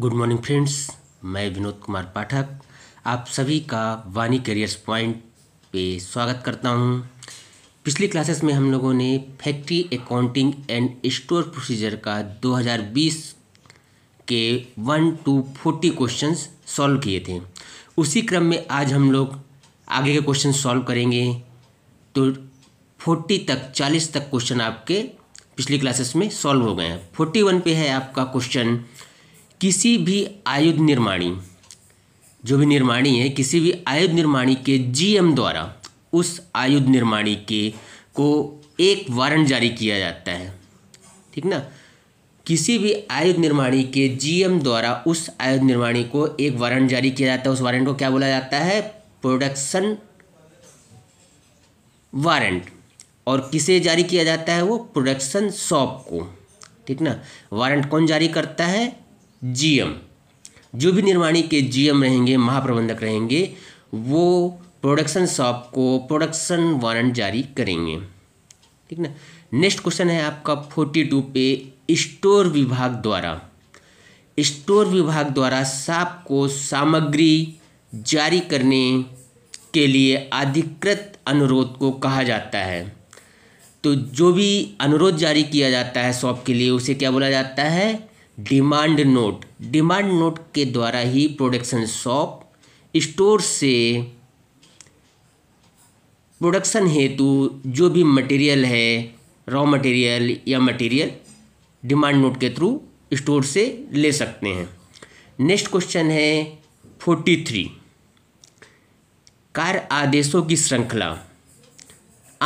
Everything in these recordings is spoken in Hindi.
गुड मॉर्निंग फ्रेंड्स मैं विनोद कुमार पाठक आप सभी का वानी करियर्स पॉइंट पे स्वागत करता हूँ पिछली क्लासेस में हम लोगों ने factory accounting and store procedure का 2020 के one two forty question solve किए थे उसी क्रम में आज हम लोग आगे के क्वेश्चन सॉल्व करेंगे तो फोर्टी तक चालीस तक क्वेश्चन आपके पिछली क्लासेस में सॉल्व हो गए हैं फोर्टी वन पे है आपका क्वेश्चन किसी भी आयुध निर्माणी जो भी निर्माणी है किसी भी आयुध निर्माणी के जीएम द्वारा उस आयुध निर्माणी के को एक वारंट जारी किया जाता है ठीक ना किसी भी आयुध निर्माणी के जीएम द्वारा उस आयुध निर्माणी को एक वारंट जारी किया जाता है उस वारंट को क्या बोला जाता है प्रोडक्शन वारंट और किसे जारी किया जाता है वो प्रोडक्शन शॉप को ठीक ना वारंट कौन जारी करता है जीएम जो भी निर्माणी के जीएम रहेंगे महाप्रबंधक रहेंगे वो प्रोडक्शन शॉप को प्रोडक्शन वारंट जारी करेंगे ठीक ना नेक्स्ट क्वेश्चन है आपका फोर्टी टू पे स्टोर विभाग द्वारा स्टोर विभाग द्वारा साप को सामग्री जारी करने के लिए अधिकृत अनुरोध को कहा जाता है तो जो भी अनुरोध जारी किया जाता है शॉप के लिए उसे क्या बोला जाता है डिमांड नोट डिमांड नोट के द्वारा ही प्रोडक्शन शॉप स्टोर से प्रोडक्शन हेतु जो भी मटेरियल है रॉ मटेरियल या मटेरियल डिमांड नोट के थ्रू स्टोर से ले सकते हैं नेक्स्ट क्वेश्चन है फोर्टी थ्री कार्य आदेशों की श्रृंखला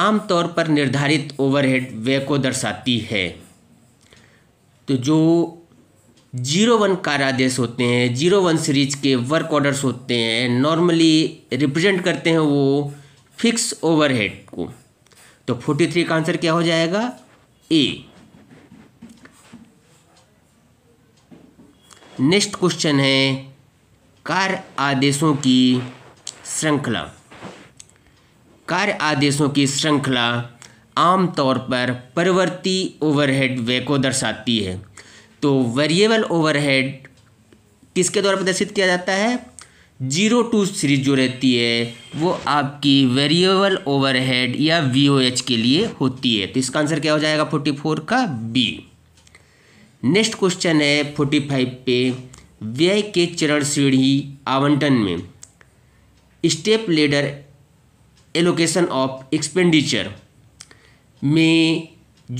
आमतौर पर निर्धारित ओवरहेड व्यय को दर्शाती है तो जो जीरो वन कार्यादेश होते हैं जीरो वन सीरीज के वर्क ऑर्डर्स होते हैं नॉर्मली रिप्रेजेंट करते हैं वो फिक्स ओवरहेड को तो फोर्टी थ्री का आंसर क्या हो जाएगा ए नेक्स्ट क्वेश्चन है कार्य आदेशों की श्रृंखला कार्य आदेशों की श्रृंखला आमतौर पर परिवर्ती ओवरहेड वे को दर्शाती है तो वेरिएबल ओवरहेड किसके द्वारा प्रदर्शित किया जाता है जीरो टू सीरीज जो रहती है वो आपकी वेरिएबल ओवरहेड या वी के लिए होती है तो इसका आंसर क्या हो जाएगा फोर्टी फोर का बी नेक्स्ट क्वेश्चन है फोर्टी फाइव पे व्यय के चरण श्रेणी आवंटन में step ladder allocation of expenditure में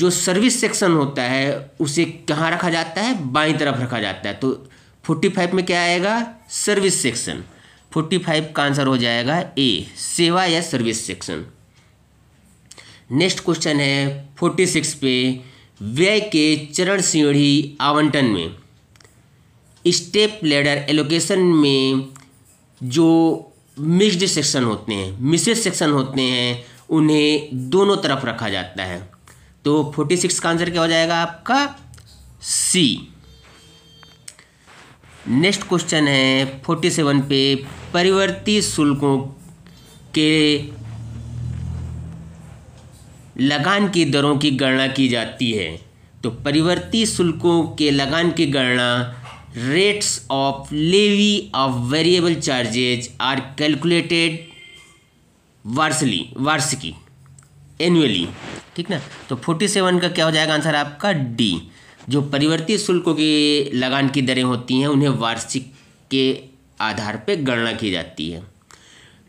जो सर्विस सेक्शन होता है उसे कहाँ रखा जाता है बाई तरफ रखा जाता है तो फोर्टी फाइव में क्या आएगा सर्विस सेक्शन फोर्टी फाइव का आंसर हो जाएगा ए सेवा या सर्विस सेक्शन नेक्स्ट क्वेश्चन है फोर्टी सिक्स पे व्यय के चरण सीढ़ी आवंटन में स्टेप लेडर एलोकेशन में जो मिक्सड सेक्शन होते हैं मिसेज सेक्शन होते हैं उन्हें दोनों तरफ रखा जाता है तो फोर्टी सिक्स का आंसर क्या हो जाएगा आपका सी नेक्स्ट क्वेश्चन है फोर्टी सेवन पे परिवर्ती शुल्कों के लगान की दरों की गणना की जाती है तो परिवर्ती शुल्कों के लगान की गणना rates of levy of variable charges are calculated वार्सली वार्षिकी एनुअली ठीक ना तो फोर्टी सेवन का क्या हो जाएगा आंसर आपका डी जो परिवर्तित शुल्कों की लगान की दरें होती हैं उन्हें वार्षिक के आधार पर गणना की जाती है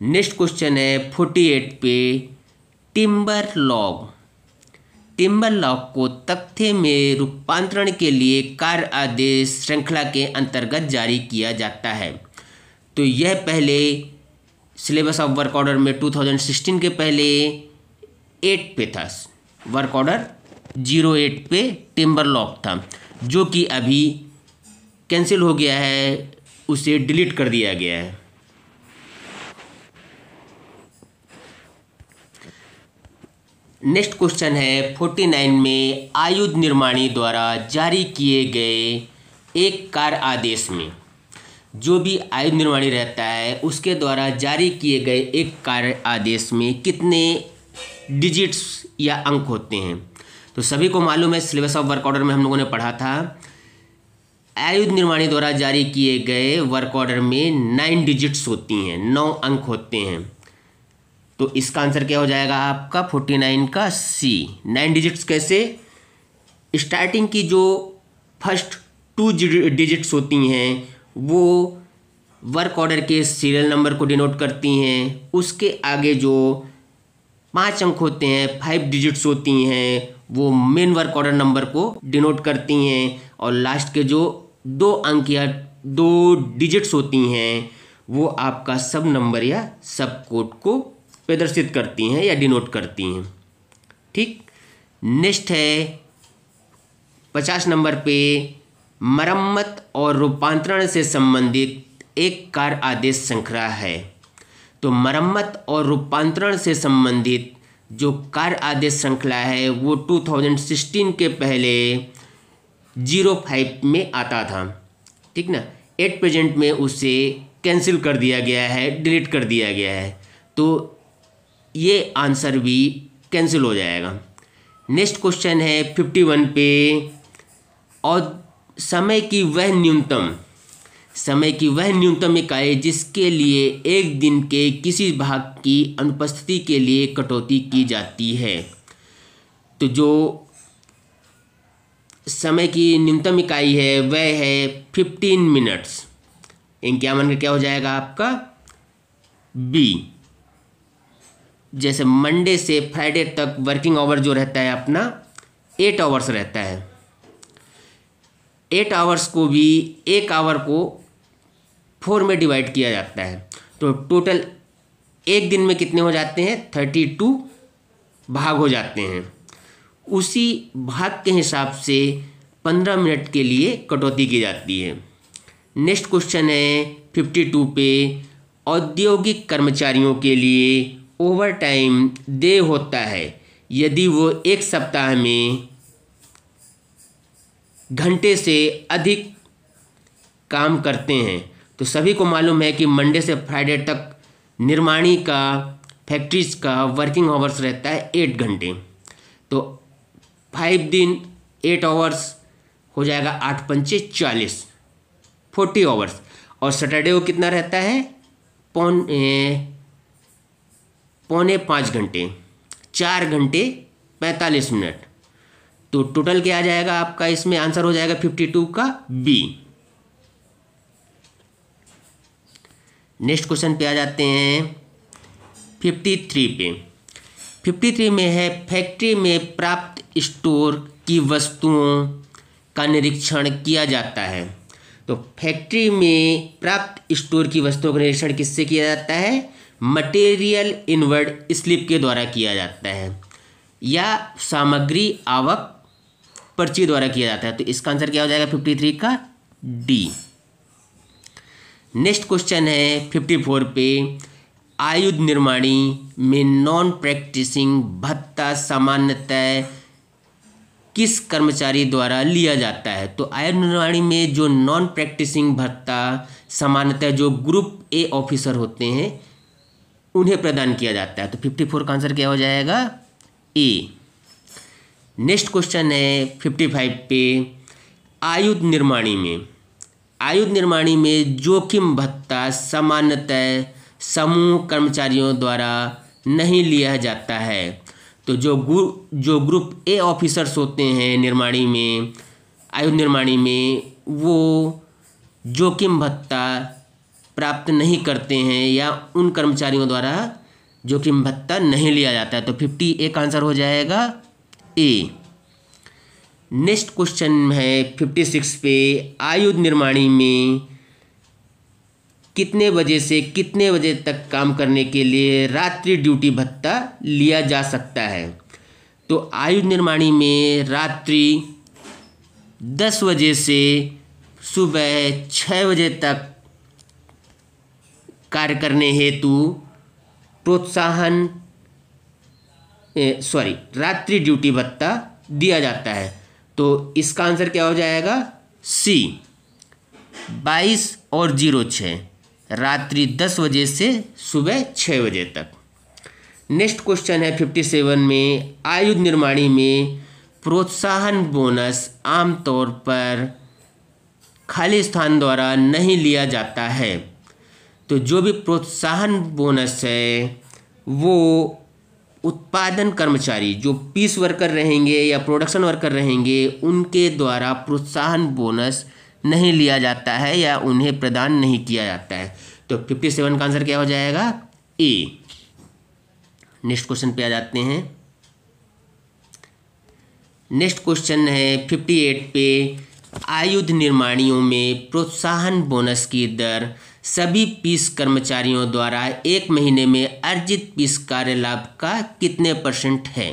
नेक्स्ट क्वेश्चन है फोर्टी एट पे टिम्बर लॉग टिम्बर लॉग को तथ्य में रूपांतरण के लिए कार्य आदेश श्रृंखला के अंतर्गत जारी किया जाता है तो यह पहले सिलेबस ऑफ वर्क ऑर्डर में 2016 के पहले एट पे था वर्क ऑर्डर जीरो एट पे टिम्बर लॉक था जो कि अभी कैंसिल हो गया है उसे डिलीट कर दिया गया है नेक्स्ट क्वेश्चन है फोर्टी नाइन में आयुध निर्माणी द्वारा जारी किए गए एक कार आदेश में जो भी आयुध निर्माणी रहता है उसके द्वारा जारी किए गए एक कार्य आदेश में कितने डिजिट्स या अंक होते हैं तो सभी को मालूम है सिलेबस ऑफ वर्क ऑर्डर में हम लोगों ने पढ़ा था आयुध निर्माणी द्वारा जारी किए गए वर्क ऑर्डर में नाइन डिजिट्स होती हैं नौ अंक होते हैं तो इसका आंसर क्या हो जाएगा आपका फोर्टी नाइन का सी नाइन डिजिट्स कैसे स्टार्टिंग की जो फर्स्ट टू डिजिट्स होती हैं वो वर्क ऑर्डर के सीरियल नंबर को डिनोट करती हैं उसके आगे जो पांच अंक होते हैं फाइव डिजिट्स होती हैं वो मेन वर्क ऑर्डर नंबर को डिनोट करती हैं और लास्ट के जो दो अंक या दो डिजिट्स होती हैं वो आपका सब नंबर या सब कोड को प्रदर्शित करती हैं या डिनोट करती हैं ठीक नेक्स्ट है पचास नंबर पे मरम्मत और रूपांतरण से संबंधित एक कार आदेश श्रृंखला है तो मरम्मत और रूपांतरण से संबंधित जो कार्य आदेश श्रृंखला है वो 2016 के पहले जीरो फाइव में आता था ठीक ना एट प्रेजेंट में उसे कैंसिल कर दिया गया है डिलीट कर दिया गया है तो ये आंसर भी कैंसिल हो जाएगा नेक्स्ट क्वेश्चन है फिफ्टी वन पे और समय की वह न्यूनतम समय की वह न्यूनतम इकाई जिसके लिए एक दिन के किसी भाग की अनुपस्थिति के लिए कटौती की जाती है तो जो समय की न्यूनतम इकाई है वह है फिफ्टीन मिनट्स क्या मन क्या हो जाएगा आपका बी जैसे मंडे से फ्राइडे तक वर्किंग आवर जो रहता है अपना एट आवर्स रहता है एट आवर्स को भी एक आवर को फोर में डिवाइड किया जाता है तो टोटल एक दिन में कितने हो जाते हैं थर्टी टू भाग हो जाते हैं उसी भाग के हिसाब से पंद्रह मिनट के लिए कटौती की जाती है नेक्स्ट क्वेश्चन है फिफ्टी टू पे औद्योगिक कर्मचारियों के लिए ओवर टाइम दे होता है यदि वो एक सप्ताह में घंटे से अधिक काम करते हैं तो सभी को मालूम है कि मंडे से फ्राइडे तक निर्माणी का फैक्ट्रीज का वर्किंग आवर्स रहता है एट घंटे तो फाइव दिन एट आवर्स हो जाएगा आठ पंचे चालीस फोर्टी आवर्स और सैटरडे को कितना रहता है पौन पौने पाँच घंटे चार घंटे पैंतालीस मिनट तो टोटल क्या आ जाएगा आपका इसमें आंसर हो जाएगा फिफ्टी टू का बी नेक्स्ट क्वेश्चन पे आ जाते हैं फिफ्टी थ्री पे फिफ्टी थ्री में है फैक्ट्री में प्राप्त स्टोर की वस्तुओं का निरीक्षण किया जाता है तो फैक्ट्री में प्राप्त स्टोर की वस्तुओं का निरीक्षण किससे किया जाता है मटेरियल इनवर्ड स्लिप के द्वारा किया जाता है या सामग्री आवक पर्ची द्वारा किया जाता है तो इसका आंसर क्या हो जाएगा फिफ्टी थ्री का डी नेक्स्ट क्वेश्चन है फिफ्टी फोर पे आयुध निर्माणी में नॉन प्रैक्टिसिंग भत्ता सामान्यतः किस कर्मचारी द्वारा लिया जाता है तो आयुध निर्माणी में जो नॉन प्रैक्टिसिंग भत्ता सामान्यतः जो ग्रुप ए ऑफिसर होते हैं उन्हें प्रदान किया जाता है तो फिफ्टी फोर का आंसर क्या हो जाएगा ए नेक्स्ट क्वेश्चन है फिफ्टी फाइव पे आयुध निर्माणी में आयुध निर्माणी में जोखिम भत्ता सामान्यतः समूह कर्मचारियों द्वारा नहीं लिया जाता है तो जो ग्रुप जो ग्रुप ए ऑफिसर्स होते हैं निर्माणी में आयु निर्माणी में वो जोखिम भत्ता प्राप्त नहीं करते हैं या उन कर्मचारियों द्वारा जोखिम भत्ता नहीं लिया जाता है तो फिफ्टी ए का आंसर हो जाएगा ए नेक्स्ट क्वेश्चन है फिफ्टी सिक्स पे आयुध निर्माणी में कितने बजे से कितने बजे तक काम करने के लिए रात्रि ड्यूटी भत्ता लिया जा सकता है तो आयुध निर्माणी में रात्रि दस बजे से सुबह छः बजे तक कार्य करने हेतु प्रोत्साहन सॉरी रात्रि ड्यूटी भत्ता दिया जाता है तो इसका आंसर क्या हो जाएगा सी बाईस और जीरो छः रात्रि दस बजे से सुबह छः बजे तक नेक्स्ट क्वेश्चन है फिफ्टी सेवन में आयुध निर्माणी में प्रोत्साहन बोनस आमतौर पर खाली स्थान द्वारा नहीं लिया जाता है तो जो भी प्रोत्साहन बोनस है वो उत्पादन कर्मचारी जो पीस वर्कर रहेंगे या प्रोडक्शन वर्कर रहेंगे उनके द्वारा प्रोत्साहन बोनस नहीं लिया जाता है या उन्हें प्रदान नहीं किया जाता है तो फिफ्टी सेवन का आंसर क्या हो जाएगा ए नेक्स्ट क्वेश्चन पे आ जाते हैं नेक्स्ट क्वेश्चन है फिफ्टी एट पे आयुध निर्माणियों में प्रोत्साहन बोनस की दर सभी पीस कर्मचारियों द्वारा एक महीने में अर्जित पीस कार्यलाभ का कितने परसेंट है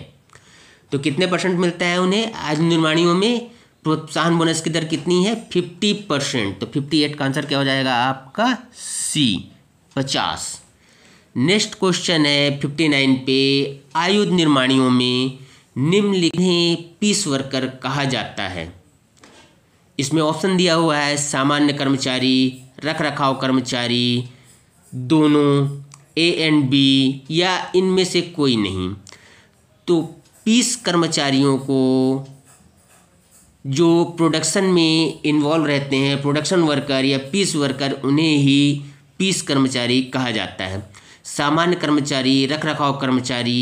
तो कितने परसेंट मिलता है उन्हें आज निर्माणियों में प्रोत्साहन बोनस की दर कितनी है फिफ्टी परसेंट तो फिफ्टी एट का आंसर क्या हो जाएगा आपका सी पचास नेक्स्ट क्वेश्चन है फिफ्टी नाइन पे आयुध निर्माणियों में निम्नलिखित पीस वर्कर कहा जाता है इसमें ऑप्शन दिया हुआ है सामान्य कर्मचारी रख रखाव कर्मचारी दोनों ए एंड बी या इनमें से कोई नहीं तो पीस कर्मचारियों को जो प्रोडक्शन में इन्वॉल्व रहते हैं प्रोडक्शन वर्कर या पीस वर्कर उन्हें ही पीस कर्मचारी कहा जाता है सामान्य कर्मचारी रख रखाव कर्मचारी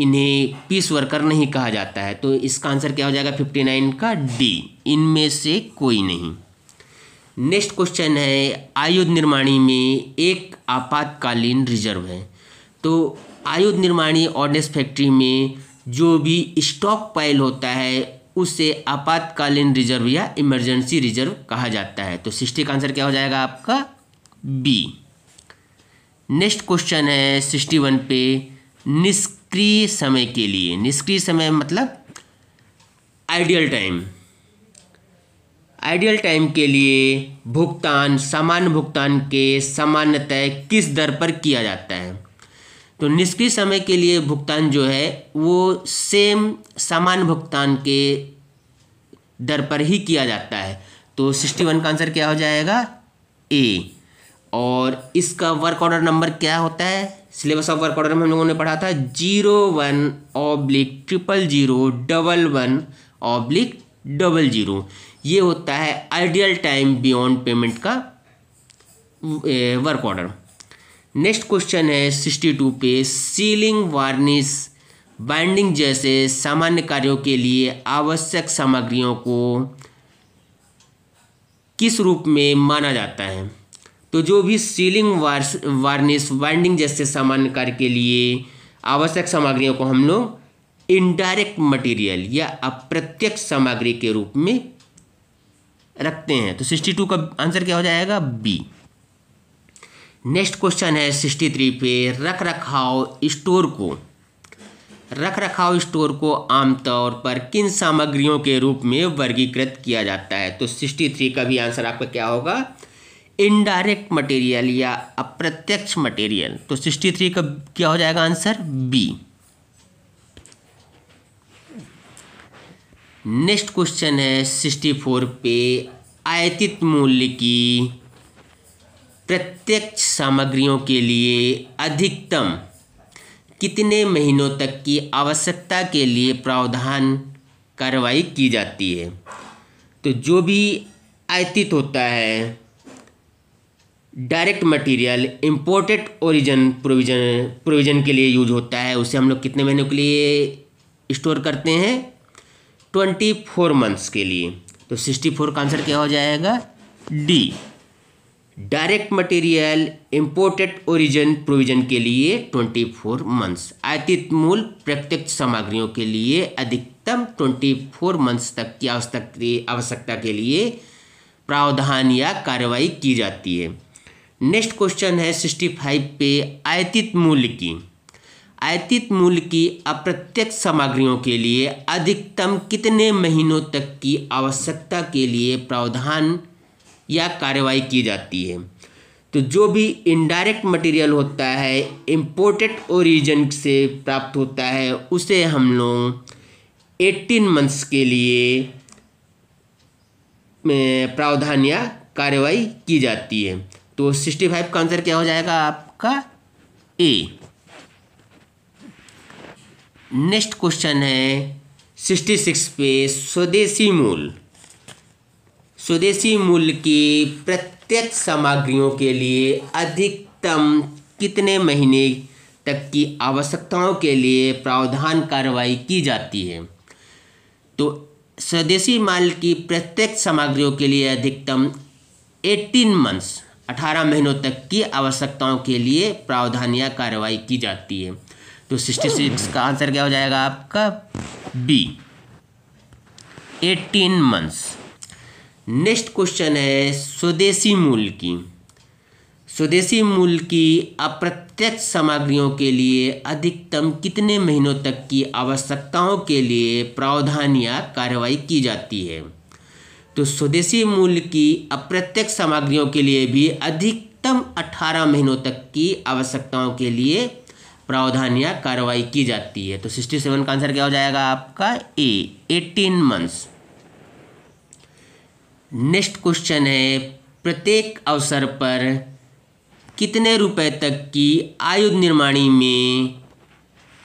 इन्हें पीस वर्कर नहीं कहा जाता है तो इसका आंसर क्या हो जाएगा फिफ्टी नाइन का डी इनमें से कोई नहीं नेक्स्ट क्वेश्चन है आयुध निर्माणी में एक आपातकालीन रिजर्व है तो आयुध निर्माणी ऑर्डेस फैक्ट्री में जो भी स्टॉक पाइल होता है उसे आपातकालीन रिजर्व या इमरजेंसी रिजर्व कहा जाता है तो सिक्सटी का आंसर क्या हो जाएगा आपका बी नेक्स्ट क्वेश्चन है सिक्सटी वन पे निष्क्रिय समय के लिए निष्क्रिय समय मतलब आइडियल टाइम आइडियल टाइम के लिए भुगतान सामान्य भुगतान के सामान्यतः किस दर पर किया जाता है तो निष्क्रिय समय के लिए भुगतान जो है वो सेम सामान्य भुगतान के दर पर ही किया जाता है तो सिक्सटी वन का आंसर क्या हो जाएगा ए और इसका वर्क ऑर्डर नंबर क्या होता है सिलेबस ऑफ वर्क ऑर्डर में हम लोगों ने पढ़ा था zero one oblique triple zero double one oblique double zero ये होता है आइडियल टाइम बियॉन्ड पेमेंट का वर्क ऑर्डर नेक्स्ट क्वेश्चन है सिक्सटी टू पे सीलिंग वार्निश बाइंडिंग जैसे सामान्य कार्यों के लिए आवश्यक सामग्रियों को किस रूप में माना जाता है तो जो भी सीलिंग वार्निश बाइंडिंग जैसे सामान्य कार्य के लिए आवश्यक सामग्रियों को हम लोग इनडायरेक्ट मटेरियल या अप्रत्यक्ष सामग्री के रूप में रखते हैं तो सिक्सटी टू का आंसर क्या हो जाएगा बी नेक्स्ट क्वेश्चन है सिक्सटी थ्री पे रख रखाव स्टोर को रख रखाव स्टोर को आमतौर पर किन सामग्रियों के रूप में वर्गीकृत किया जाता है तो सिक्सटी थ्री का भी आंसर आपका क्या होगा इनडायरेक्ट मटेरियल या अप्रत्यक्ष मटेरियल तो सिक्सटी थ्री का क्या हो जाएगा आंसर बी नेक्स्ट क्वेश्चन है सिक्सटी फोर पे आयतित मूल्य की प्रत्यक्ष सामग्रियों के लिए अधिकतम कितने महीनों तक की आवश्यकता के लिए प्रावधान कार्रवाई की जाती है तो जो भी आयतित होता है direct material imported origin provision provision के लिए यूज होता है उसे हम लोग कितने महीनों के लिए स्टोर करते हैं ट्वेंटी फोर मंथ्स के लिए तो सिक्सटी फोर का आंसर क्या हो जाएगा D direct material imported origin provision के लिए ट्वेंटी फोर मंथ्स आयतित मूल प्रत्यक्ष सामग्रियों के लिए अधिकतम ट्वेंटी फोर मंथ्स तक की आवश्यकता के लिए प्रावधान या कार्रवाई की जाती है नेक्स्ट क्वेश्चन है सिक्सटी फाइव पे आयतित मूल्य की आयतित मूल्य की अप्रत्यक्ष सामग्रियों के लिए अधिकतम कितने महीनों तक की आवश्यकता के लिए प्रावधान या कार्रवाई की जाती है तो जो भी इनडायरेक्ट मटेरियल होता है इम्पोर्टेड ओरिजिन से प्राप्त होता है उसे हम लोग एट्टीन मंथ्स के लिए प्रावधान या कार्रवाई की जाती है तो सिक्सटी फाइव का आंसर क्या हो जाएगा आपका ए नेक्स्ट क्वेश्चन है सिक्सटी सिक्स पे स्वदेशी मूल स्वदेशी मूल की प्रत्यक्ष सामग्रियों के लिए अधिकतम कितने महीने तक की आवश्यकताओं के लिए प्रावधान कार्रवाई की जाती है तो स्वदेशी माल की प्रत्येक सामग्रियों के लिए अधिकतम 18 मंथ्स 18 महीनों तक की आवश्यकताओं के लिए प्रावधान या कार्रवाई की जाती है तो सिक्सटी सिक्स का आंसर क्या हो जाएगा आपका B eighteen months next question है स्वदेशी मूल की स्वदेशी मूल की अप्रत्यक्ष सामग्रियों के लिए अधिकतम कितने महीनों तक की आवश्यकताओं के लिए प्रावधान या कार्रवाई की जाती है तो स्वदेशी मूल की अप्रत्यक्ष सामग्रियों के लिए भी अधिकतम 18 महीनों तक की आवश्यकताओं के लिए प्रावधान या कार्रवाई की जाती है तो सिक्सटी सेवन का आंसर क्या हो जाएगा आपका A eighteen months next question है प्रत्येक अवसर पर कितने रुपए तक की आयुध निर्माणी में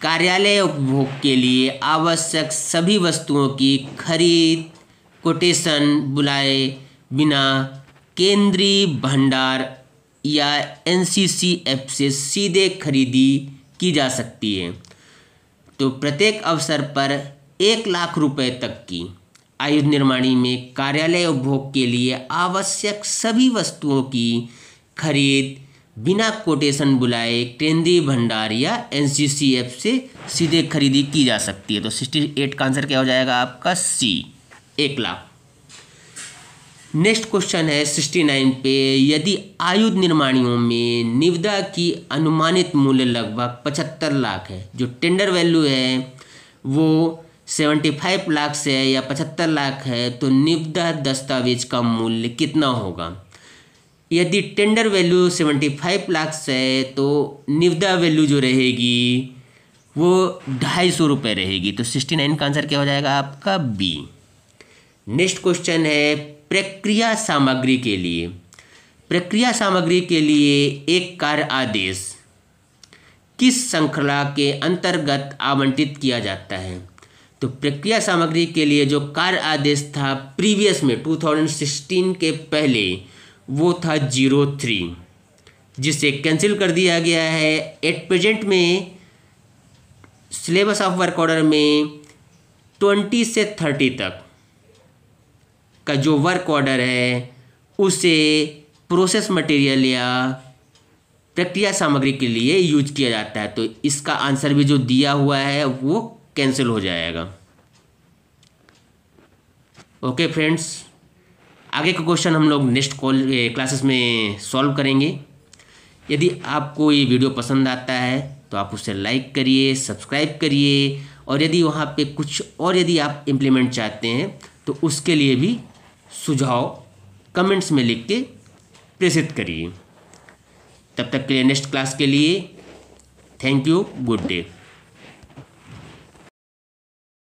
कार्यालय उपभोग के लिए आवश्यक सभी वस्तुओं की खरीद कोटेशन बुलाए बिना केंद्रीय भंडार या एनसीसीएफ से सीधे खरीदी की जा सकती है तो प्रत्येक अवसर पर एक लाख रुपए तक की आयु निर्माणी में कार्यालय उपभोग के लिए आवश्यक सभी वस्तुओं की खरीद बिना कोटेशन बुलाए केंद्रीय भंडार या एन से सीधे खरीदी की जा सकती है तो सिक्सटी एट का आंसर क्या हो जाएगा आपका सी एक लाख नेक्स्ट क्वेश्चन है सिक्सटी नाइन पे यदि आयुध निर्माणियों में निविदा की अनुमानित मूल्य लगभग पचहत्तर लाख है जो टेंडर वैल्यू है वो सेवेंटी फाइव लाख से है या पचहत्तर लाख है तो निविदा दस्तावेज का मूल्य कितना होगा यदि tender value seventy five lakh से है तो निविदा वैल्यू जो रहेगी वो ढाई सौ रुपये रहेगी तो सिक्सटी नाइन का आंसर क्या हो जाएगा आपका बी नेक्स्ट क्वेश्चन है प्रक्रिया सामग्री के लिए प्रक्रिया सामग्री के लिए एक कार्य आदेश किस श्रृंखला के अंतर्गत आवंटित किया जाता है तो प्रक्रिया सामग्री के लिए जो कार्य आदेश था प्रीवियस में 2016 के पहले वो था जीरो थ्री जिसे कैंसिल कर दिया गया है एट प्रेजेंट में सिलेबस ऑफ वर्क ऑर्डर में ट्वेंटी से थर्टी तक का जो वर्क ऑर्डर है उसे प्रोसेस मटेरियल या प्रक्रिया सामग्री के लिए यूज किया जाता है तो इसका आंसर भी जो दिया हुआ है वो कैंसिल हो जाएगा ओके फ्रेंड्स आगे का क्वेश्चन हम लोग नेक्स्ट कॉल क्लासेस में सॉल्व करेंगे यदि आपको ये वीडियो पसंद आता है तो आप उसे लाइक करिए सब्सक्राइब करिए और यदि वहाँ पे कुछ और यदि आप इम्प्लीमेंट चाहते हैं तो उसके लिए भी सुझाव कमेंट्स में लिख के प्रेषित करिए तब तक के लिए नेक्स्ट क्लास के लिए थैंक यू गुड डे